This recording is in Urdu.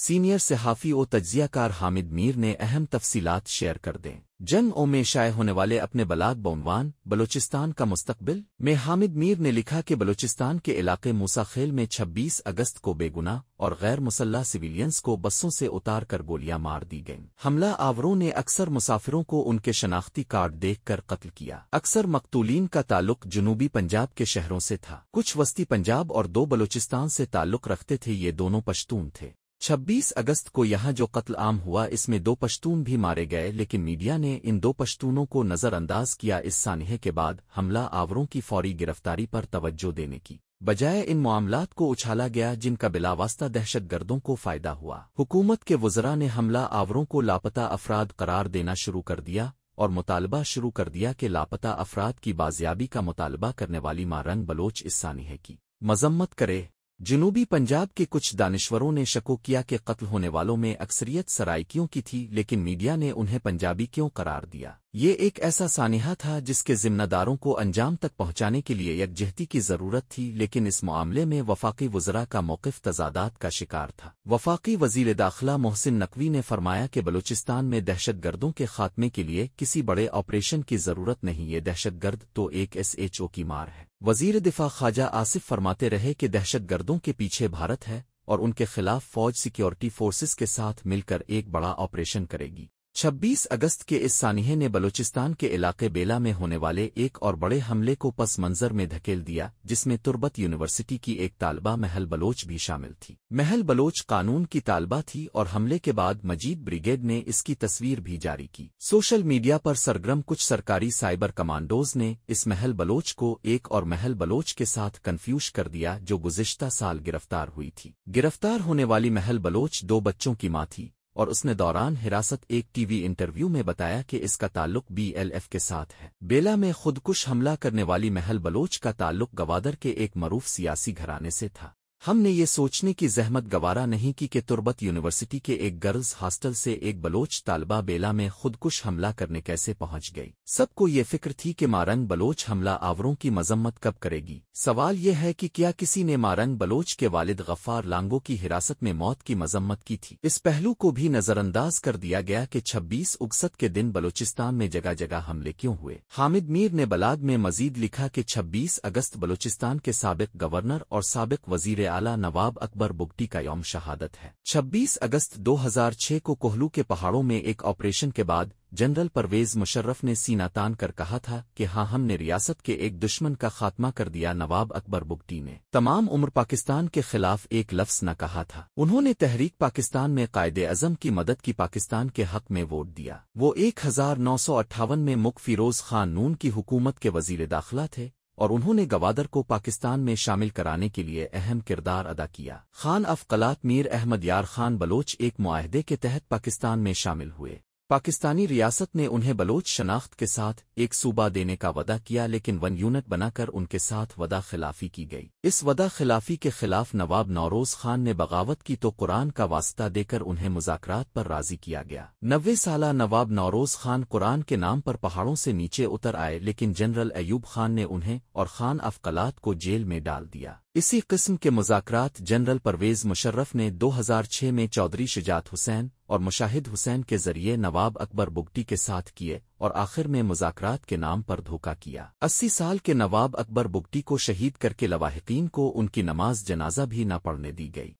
سینئر صحافی و تجزیہ کار حامد میر نے اہم تفصیلات شیئر کر دیں جنگ او میں شائع ہونے والے اپنے بلاگ بعنوان بلوچستان کا مستقبل میں حامد میر نے لکھا کہ بلوچستان کے علاقے موساخیل میں چھبیس اگست کو بے گنا اور غیر مسلح سویلینز کو بسوں سے اتار کر گولیاں مار دی گئیں حملہ آوروں نے اکثر مسافروں کو ان کے شناختی کارڈ دیکھ کر قتل کیا اکثر مقتولین کا تعلق جنوبی پنجاب کے شہروں سے تھا کچھ وسطی پنجاب اور دو بلوچستان سے تعلق رکھتے تھے یہ دونوں پشتون تھے چھبیس اگست کو یہاں جو قتل عام ہوا اس میں دو پشتون بھی مارے گئے لیکن میڈیا نے ان دو پشتونوں کو نظر انداز کیا اس سانحے کے بعد حملہ آوروں کی فوری گرفتاری پر توجہ دینے کی بجائے ان معاملات کو اچھالا گیا جن کا بلا واسطہ دہشت گردوں کو فائدہ ہوا حکومت کے وزراء نے حملہ آوروں کو لاپتہ افراد قرار دینا شروع کر دیا اور مطالبہ شروع کر دیا کہ لاپتا افراد کی بازیابی کا مطالبہ کرنے والی مارنگ بلوچ اس سانحے کی مذمت کرے جنوبی پنجاب کے کچھ دانشوروں نے شکو کیا کہ قتل ہونے والوں میں اکثریت سرائکیوں کی تھی لیکن میڈیا نے انہیں پنجابی کیوں قرار دیا یہ ایک ایسا سانحہ تھا جس کے ذمہ داروں کو انجام تک پہنچانے کے لیے یکجہتی کی ضرورت تھی لیکن اس معاملے میں وفاقی وزراء کا موقف تضادات کا شکار تھا وفاقی وزیر داخلہ محسن نقوی نے فرمایا کہ بلوچستان میں دہشت گردوں کے خاتمے کے لیے کسی بڑے آپریشن کی ضرورت نہیں یہ دہشت گرد تو ایک ایس ایچ او کی مار ہے وزیر دفاع خواجہ آصف فرماتے رہے کہ دہشت گردوں کے پیچھے بھارت ہے اور ان کے خلاف فوج سیکیورٹی فورسز کے ساتھ مل کر ایک بڑا آپریشن کرے گی چھبیس اگست کے اس سانحے نے بلوچستان کے علاقے بیلا میں ہونے والے ایک اور بڑے حملے کو پس منظر میں دھکیل دیا جس میں تربت یونیورسٹی کی ایک طالبہ محل بلوچ بھی شامل تھی محل بلوچ قانون کی طالبہ تھی اور حملے کے بعد مجید بریگیڈ نے اس کی تصویر بھی جاری کی سوشل میڈیا پر سرگرم کچھ سرکاری سائبر کمانڈوز نے اس محل بلوچ کو ایک اور محل بلوچ کے ساتھ کنفیوژ کر دیا جو گزشتہ سال گرفتار ہوئی تھی گرفتار ہونے والی محل بلوچ دو بچوں کی ماں تھی اور اس نے دوران حراست ایک ٹی وی انٹرویو میں بتایا کہ اس کا تعلق بی ایل ایف کے ساتھ ہے بیلا میں خودکش حملہ کرنے والی محل بلوچ کا تعلق گوادر کے ایک معروف سیاسی گھرانے سے تھا ہم نے یہ سوچنے کی زحمت گوارا نہیں کی کہ تربت یونیورسٹی کے ایک گرلز ہاسٹل سے ایک بلوچ طالبہ بیلا میں خودکش حملہ کرنے کیسے پہنچ گئی سب کو یہ فکر تھی کہ مارنگ بلوچ حملہ آوروں کی مذمت کب کرے گی سوال یہ ہے کہ کیا کسی نے مارنگ بلوچ کے والد غفار لانگو کی حراست میں موت کی مذمت کی تھی اس پہلو کو بھی نظر انداز کر دیا گیا کہ چھبیس اگست کے دن بلوچستان میں جگہ جگہ حملے کیوں ہوئے حامد میر نے بلاگ میں مزید لکھا کہ چھبیس اگست بلوچستان کے سابق گورنر اور سابق وزیر اعلیٰ اکبر بگٹی کا یوم شہادت ہے چھبیس اگست دو ہزار چھ کو پہاڑوں میں ایک آپریشن کے بعد جنرل پرویز مشرف نے سینا تان کر کہا تھا کہ ہاں ہم نے ریاست کے ایک دشمن کا خاتمہ کر دیا نواب اکبر بگٹی نے تمام عمر پاکستان کے خلاف ایک لفظ نہ کہا تھا انہوں نے تحریک پاکستان میں قائد اعظم کی مدد کی پاکستان کے حق میں ووٹ دیا وہ ایک ہزار نو سو اٹھاون میں مک فیروز خان نون کی حکومت کے وزیر داخلہ تھے اور انہوں نے گوادر کو پاکستان میں شامل کرانے کے لیے اہم کردار ادا کیا خان افقلات میر احمد یار خان بلوچ ایک معاہدے کے تحت پاکستان میں شامل ہوئے پاکستانی ریاست نے انہیں بلوچ شناخت کے ساتھ ایک صوبہ دینے کا وعدہ کیا لیکن ون یونٹ بنا کر ان کے ساتھ ودا خلافی کی گئی اس ودا خلافی کے خلاف نواب نوروز خان نے بغاوت کی تو قرآن کا واسطہ دے کر انہیں مذاکرات پر راضی کیا گیا نوے سالہ نواب نوروز خان قرآن کے نام پر پہاڑوں سے نیچے اتر آئے لیکن جنرل ایوب خان نے انہیں اور خان افقلات کو جیل میں ڈال دیا اسی قسم کے مذاکرات جنرل پرویز مشرف نے دو ہزار چھ میں چودھری شجاعت حسین اور مشاہد حسین کے ذریعے نواب اکبر بگٹی کے ساتھ کیے اور آخر میں مذاکرات کے نام پر دھوکہ کیا اسی سال کے نواب اکبر بگٹی کو شہید کر کے لواحقین کو ان کی نماز جنازہ بھی نہ پڑھنے دی گئی